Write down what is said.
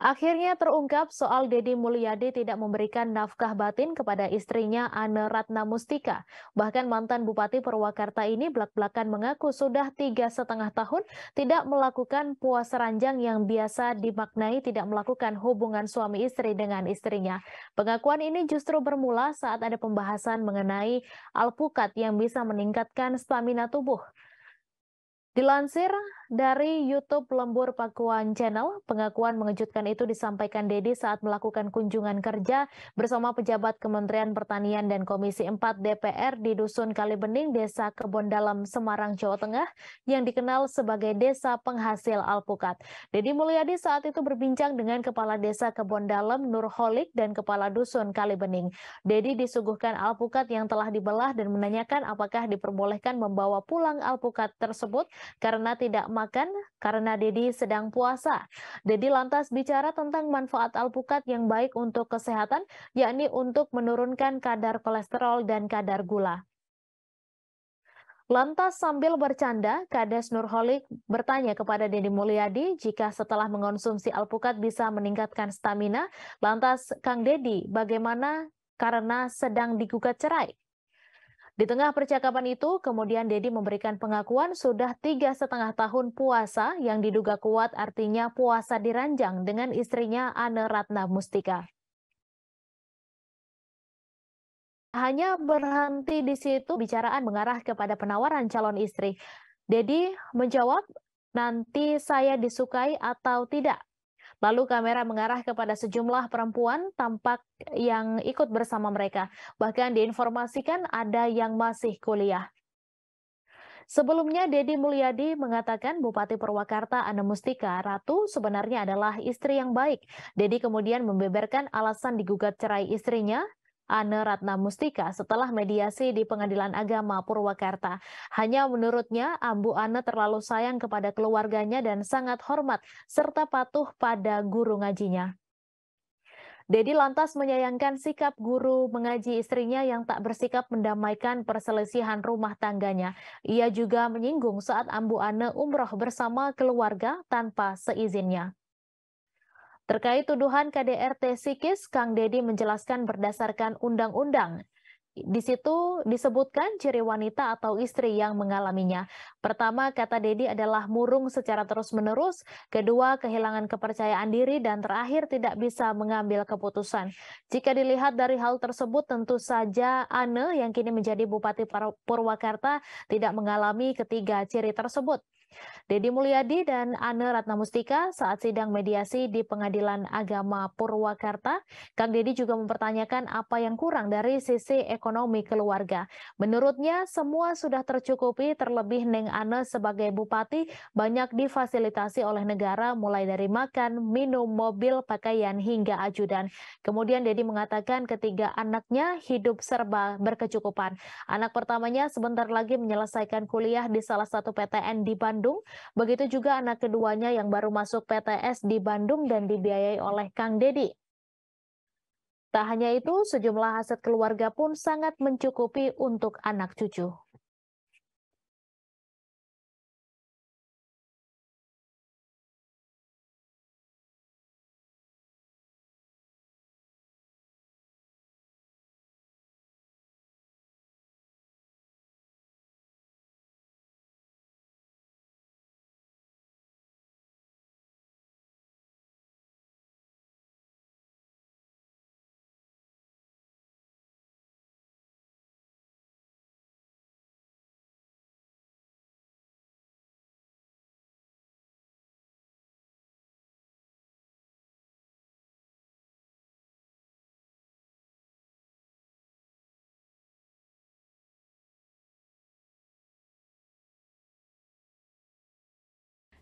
Akhirnya terungkap soal Dedi Mulyadi tidak memberikan nafkah batin kepada istrinya Anne Ratna Mustika. Bahkan mantan Bupati Purwakarta ini belak-belakan mengaku sudah tiga setengah tahun tidak melakukan puasa ranjang yang biasa dimaknai tidak melakukan hubungan suami istri dengan istrinya. Pengakuan ini justru bermula saat ada pembahasan mengenai alpukat yang bisa meningkatkan stamina tubuh. Dilansir dari YouTube Lembur Pakuan Channel, pengakuan mengejutkan itu disampaikan Dedi saat melakukan kunjungan kerja bersama pejabat Kementerian Pertanian dan Komisi 4 DPR di Dusun Kalibening, Desa Kebon Dalam, Semarang, Jawa Tengah, yang dikenal sebagai Desa Penghasil Alpukat. Dedi Mulyadi saat itu berbincang dengan Kepala Desa Kebon Dalam, Nurholik, dan Kepala Dusun Kalibening. Dedi disuguhkan alpukat yang telah dibelah dan menanyakan apakah diperbolehkan membawa pulang alpukat tersebut karena tidak makan karena Dedi sedang puasa. Dedi lantas bicara tentang manfaat alpukat yang baik untuk kesehatan, yakni untuk menurunkan kadar kolesterol dan kadar gula. Lantas sambil bercanda, Kades Nurholik bertanya kepada Deddy Mulyadi jika setelah mengonsumsi alpukat bisa meningkatkan stamina. Lantas Kang Dedi, bagaimana karena sedang digugat cerai? Di tengah percakapan itu, kemudian Dedi memberikan pengakuan sudah tiga setengah tahun puasa yang diduga kuat artinya puasa diranjang dengan istrinya Anne Ratna Mustika. Hanya berhenti di situ bicaraan mengarah kepada penawaran calon istri. Dedi menjawab, nanti saya disukai atau tidak. Lalu kamera mengarah kepada sejumlah perempuan tampak yang ikut bersama mereka. Bahkan diinformasikan ada yang masih kuliah. Sebelumnya, Dedi Mulyadi mengatakan Bupati Purwakarta Anne Mustika Ratu sebenarnya adalah istri yang baik. Dedi kemudian membeberkan alasan digugat cerai istrinya Ane Ratna Mustika setelah mediasi di Pengadilan Agama Purwakarta. Hanya menurutnya, Ambu Ane terlalu sayang kepada keluarganya dan sangat hormat serta patuh pada guru ngajinya. Dedi lantas menyayangkan sikap guru mengaji istrinya yang tak bersikap mendamaikan perselisihan rumah tangganya. Ia juga menyinggung saat Ambu Ane umroh bersama keluarga tanpa seizinnya. Terkait tuduhan KDRT psikis, Kang Dedi menjelaskan berdasarkan undang-undang. Di situ disebutkan ciri wanita atau istri yang mengalaminya. Pertama, kata Dedi adalah murung secara terus-menerus. Kedua, kehilangan kepercayaan diri. Dan terakhir, tidak bisa mengambil keputusan. Jika dilihat dari hal tersebut, tentu saja Anne yang kini menjadi Bupati Purwakarta tidak mengalami ketiga ciri tersebut. Dedi Mulyadi dan Anne Ratnamustika saat sidang mediasi di Pengadilan Agama Purwakarta, Kang Dedi juga mempertanyakan apa yang kurang dari sisi ekonomi keluarga. Menurutnya semua sudah tercukupi terlebih Neng Anne sebagai bupati banyak difasilitasi oleh negara mulai dari makan, minum, mobil, pakaian hingga ajudan. Kemudian Dedi mengatakan ketiga anaknya hidup serba berkecukupan. Anak pertamanya sebentar lagi menyelesaikan kuliah di salah satu PTN di Bandung Bandung. Begitu juga anak keduanya yang baru masuk PTS di Bandung dan dibiayai oleh Kang Dedi. Tak hanya itu, sejumlah aset keluarga pun sangat mencukupi untuk anak cucu.